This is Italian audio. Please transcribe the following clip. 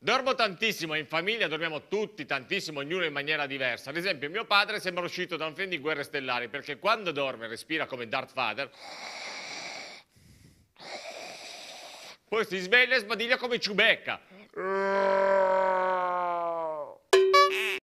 Dormo tantissimo, in famiglia dormiamo tutti tantissimo, ognuno in maniera diversa. Ad esempio mio padre sembra uscito da un film di Guerre Stellari perché quando dorme respira come Darth Vader, poi si sveglia e sbadiglia come Ciubecca.